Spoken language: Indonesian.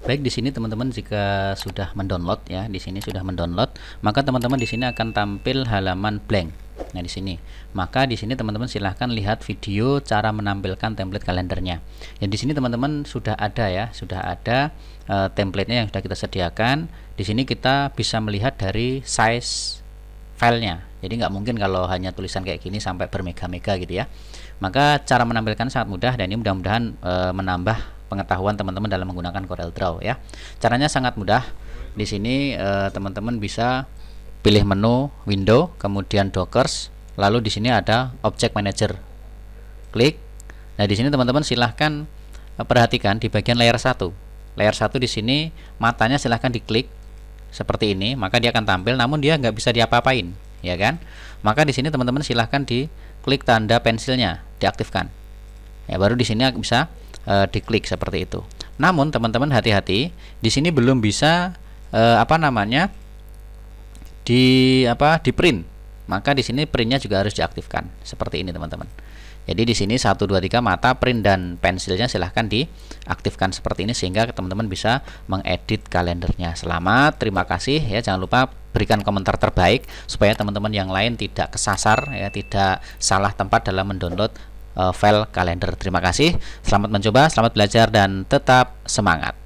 Baik di sini teman-teman jika sudah mendownload ya, di sini sudah mendownload, maka teman-teman di sini akan tampil halaman blank. Nah, di sini. Maka di sini teman-teman silahkan lihat video cara menampilkan template kalendernya. Ya di sini teman-teman sudah ada ya, sudah ada e, templatenya yang sudah kita sediakan. Di sini kita bisa melihat dari size filenya. Jadi nggak mungkin kalau hanya tulisan kayak gini sampai bermega-mega gitu ya. Maka cara menampilkan sangat mudah dan ini mudah-mudahan e, menambah pengetahuan teman-teman dalam menggunakan Corel Draw ya. Caranya sangat mudah. Di sini eh, teman-teman uh, bisa pilih menu window, kemudian dockers, lalu di sini ada object manager. Klik. Nah, di sini teman-teman silahkan eh, perhatikan di bagian layer 1. Layer 1 di sini matanya silahkan diklik seperti ini, maka dia akan tampil namun dia nggak bisa diapa-apain, ya kan? Maka di sini teman-teman silahkan diklik tanda pensilnya, diaktifkan ya baru di sini bisa e, diklik seperti itu namun teman-teman hati-hati di sini belum bisa e, apa namanya di apa di print maka di sini printnya juga harus diaktifkan seperti ini teman-teman jadi di sini 1 2 3 mata print dan pensilnya silahkan diaktifkan seperti ini sehingga teman-teman bisa mengedit kalendernya selamat terima kasih ya jangan lupa berikan komentar terbaik supaya teman-teman yang lain tidak kesasar ya tidak salah tempat dalam mendownload uh, file kalender. Terima kasih, selamat mencoba, selamat belajar, dan tetap semangat.